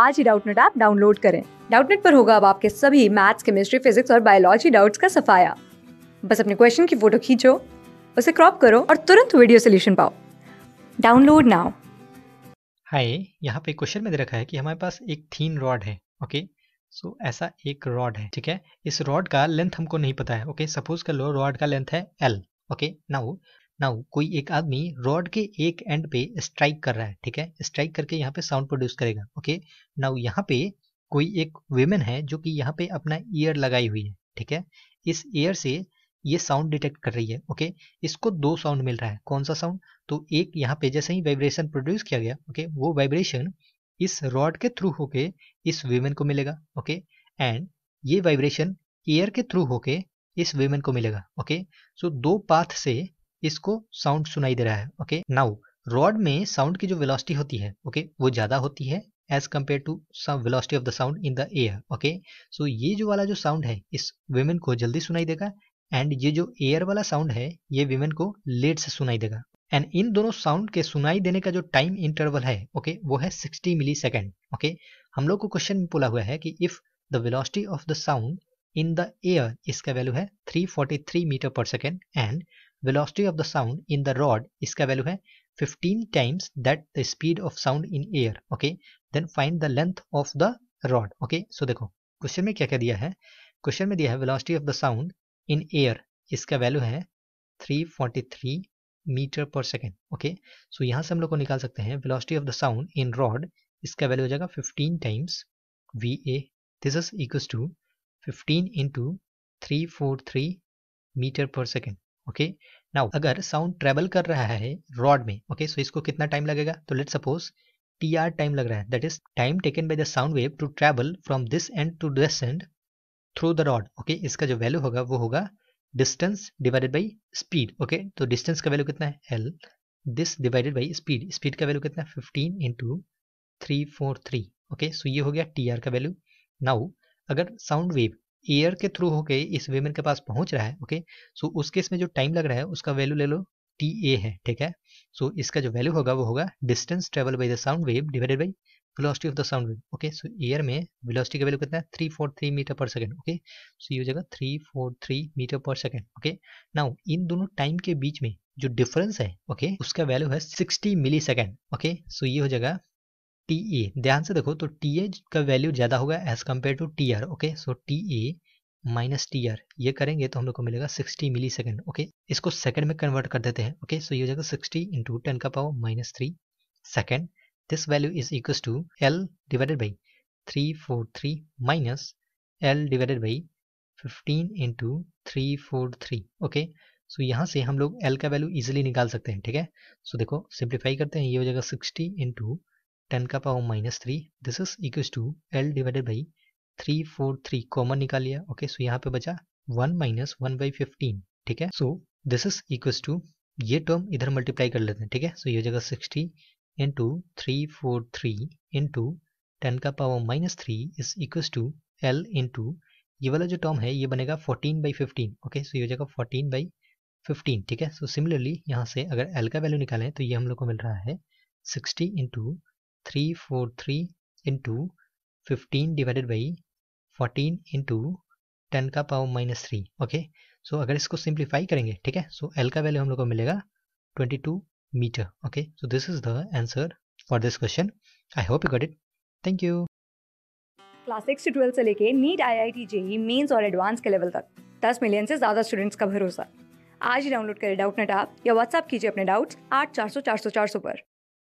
आज ही Doubtnut app download करें डाउटनेट पर होगा अब आपके सभी मैथ्स केमिस्ट्री फिजिक्स और बायोलॉजी डाउट्स का सफाया बस अपने क्वेश्चन की फोटो खींचो उसे क्रॉप करो और तुरंत वीडियो सोल्यूशन पाओ डाउनलोड नाउ हाई यहाँ पे क्वेश्चन में दे रखा है कि हमारे पास एक थीन रॉड है ओके सो so, ऐसा एक रॉड है ठीक है इस रॉड का लेंथ हमको नहीं पता है ओके सपोज कर लो रॉड का लेंथ है एल ओके नाउ नाउ कोई एक आदमी रॉड के एक एंड पे स्ट्राइक कर रहा है ठीक है स्ट्राइक करके यहाँ पे साउंड प्रोड्यूस करेगा ओके नाउ यहाँ पे कोई एक वेमेन है जो कि यहाँ पे अपना ईयर लगाई हुई है ठीक है इस ईयर से ये साउंड डिटेक्ट कर रही है ओके इसको दो साउंड मिल रहा है कौन सा साउंड तो एक यहाँ पे जैसे ही वाइब्रेशन प्रोड्यूस किया गया ओके वो वाइब्रेशन इस रॉड के थ्रू होके इस वेमेन को मिलेगा ओके एंड ये वाइब्रेशन ईयर के थ्रू होके इस वेमेन को मिलेगा ओके सो so, दो पाथ से इसको साउंड सुनाई दे रहा है ओके नाउ रॉड में साउंड की जो वेलोसिटी होती है ओके okay, वो ज़्यादा होती है as compare to velocity of the sound in the air okay so ये जो वाला जो साउंड है इस वेमेन को जल्दी सुनाई देगा एंड ये जो एयर वाला साउंड है ये वेमेन को लेट से सुनाई देगा एंड इन दोनों साउंड के सुनाई देने का जो टाइम इंटरवल है ओके okay, वो है सिक्सटी मिली सेकेंड ओके हम लोग को क्वेश्चन बोला हुआ है कि if the velocity of the sound in the air इसका वैल्यू है three metre per second and velocity of the sound in the rod इसका वैल्यू है 15 times that the speed of sound in air okay then find the length of the rod okay so देखो question में क्या क्या दिया है question में दिया है velocity of the sound in air इसका वैल्यू है 343 metre per second okay so यहाँ से हम लोग को निकाल सकते हैं velocity of the sound in rod इसका वैल्यू हो जाएगा 15 times V A this is equals to 15 into three metre per second okay now अगर साउंड ट्रेवल कर रहा है रॉड में ओके okay, सो so इसको कितना टाइम लगेगा तो let suppose T R time लग रहा है that is time taken by the sound wave to travel from this end to this end through the rod okay इसका जो वैल्यू होगा वो होगा distance divided by speed okay तो distance का वैल्यू कितना है L this divided by speed speed का वैल्यू कितना है fifteen into three four three okay so ये हो गया टी आर का वैल्यू नाउ अगर साउंड वेव एयर के थ्रू होके इस वेमन के पास पहुंच रहा है ओके सो उस केस में जो टाइम लग रहा है उसका वैल्यू ले लो टी ए है ठीक है सो so, इसका जो वैल्यू होगा वो होगा distance travel by the sound wave divided by velocity of the sound wave okay so air में वेलोसिटी का वैल्यू कितना है three four three metre per second okay so ये हो जाएगा three four three metre per second okay now इन दोनों time के बीच में जो डिफरेंस है ओके okay, उसका वैल्यू है sixty millisecond okay so ये हो जाएगा टी ए ध्यान से देखो तो टी ए e का वैल्यू ज़्यादा होगा as compare to T R okay so T A minus T R ये करेंगे तो हम लोग को मिलेगा 60 मिली सेकेंड ओके इसको सेकंड में कन्वर्ट कर देते हैं ओके सो ये हो जाएगा 60 इंटू टेन का power minus three second this value is equal to L divided by three four three minus L divided by fifteen into three four three okay so यहाँ से हम लोग एल का value easily निकाल सकते हैं ठीक है सो so, देखो सिंप्लीफाई करते हैं ये हो जाएगा सिक्सटी इंटू टेन का power minus three this is equal to L divided by three four three common निकाल लिया ओके सो यहाँ पे बचा one minus one by fifteen ठीक है so this is equals to ये टर्म इधर मल्टीप्लाई कर लेते हैं ठीक है सो ये जगह sixty into three four three into ten का power minus three is equals to L into ये वाला जो टर्म है ये बनेगा fourteen by fifteen okay so ये जगह फोर्टीन बाई फिफ्टीन ठीक है सो सिमिलरली यहाँ से अगर एल का वैल्यू निकालें तो ये हम लोग को मिल रहा है sixty into three four three into fifteen divided by fourteen into ten का power minus three okay so अगर इसको सिंप्लीफाई करेंगे ठीक है सो एल का वैल्यू हम लोग को मिलेगा twenty two metre okay so this is the answer for this question I hope you got it thank you class six से ट्वेल्थ से लेके NEET I I T JEE mains और advance के लेवल तक दस मिलियन से ज्यादा students का भरोसा आज ही डाउनलोड करें डाउट नेट आप या व्हाट्सअप कीजिए अपने डाउट्स आठ चार सौ चार सौ चार सौ पर